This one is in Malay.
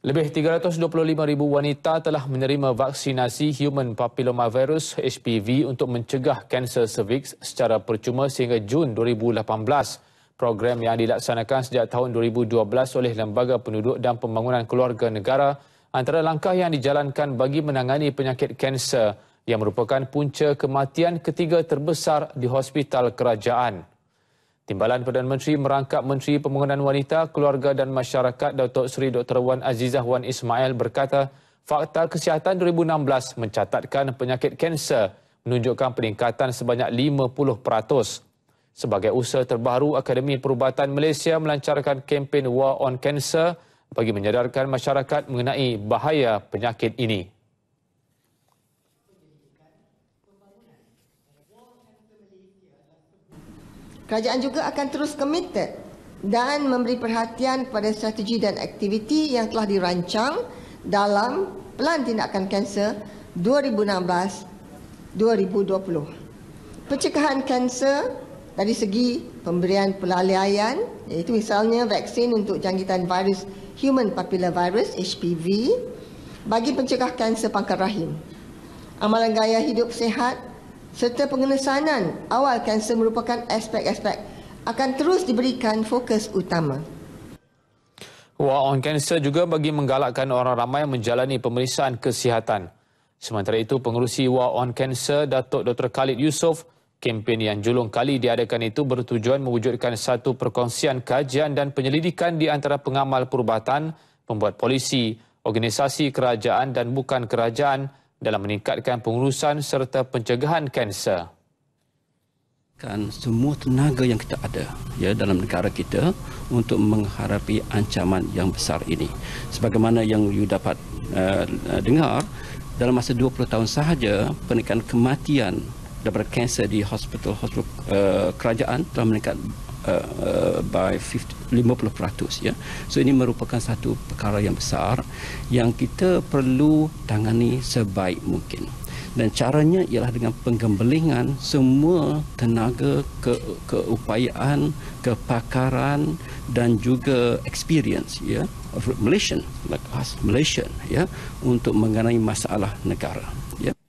Lebih 325,000 wanita telah menerima vaksinasi human papillomavirus HPV untuk mencegah kanser serviks secara percuma sehingga Jun 2018. Program yang dilaksanakan sejak tahun 2012 oleh Lembaga Penduduk dan Pembangunan Keluarga Negara antara langkah yang dijalankan bagi menangani penyakit kanser yang merupakan punca kematian ketiga terbesar di hospital kerajaan. Timbalan Perdana Menteri merangkap Menteri Pembangunan Wanita, Keluarga dan Masyarakat Dato' Sri Dr. Wan Azizah Wan Ismail berkata, Fakta Kesihatan 2016 mencatatkan penyakit kanser menunjukkan peningkatan sebanyak 50%. Sebagai usaha terbaru, Akademi Perubatan Malaysia melancarkan kempen War on Cancer bagi menyedarkan masyarakat mengenai bahaya penyakit ini. Kerajaan juga akan terus committed dan memberi perhatian kepada strategi dan aktiviti yang telah dirancang dalam Pelan Tindakan Kanser 2016-2020. Pencegahan kanser dari segi pemberian pelalaian iaitu misalnya vaksin untuk jangkitan virus human virus HPV bagi pencegah kanser pangkal rahim. Amalan gaya hidup sehat serta pengenalanan awal kanser merupakan aspek-aspek akan terus diberikan fokus utama. War on Cancer juga bagi menggalakkan orang ramai menjalani pemeriksaan kesihatan. Sementara itu, pengurusi War on Cancer, Datuk Dr. Khalid Yusof, kempen yang julung kali diadakan itu bertujuan mewujudkan satu perkongsian kajian dan penyelidikan di antara pengamal perubatan, pembuat polisi, organisasi kerajaan dan bukan kerajaan dalam meningkatkan pengurusan serta pencegahan kanser. Kan semua tenaga yang kita ada ya dalam negara kita untuk mengharapi ancaman yang besar ini. Sebagaimana yang you dapat uh, dengar dalam masa 20 tahun sahaja peningkatan kematian daripada kanser di hospital-hospital uh, eh, kerajaan telah meningkat by 50, 50% ya. So ini merupakan satu perkara yang besar yang kita perlu tangani sebaik mungkin. Dan caranya ialah dengan penggembelingan semua tenaga ke, keupayaan, kepakaran dan juga experience ya of Malaysian, like us, Malaysian ya untuk mengenai masalah negara ya.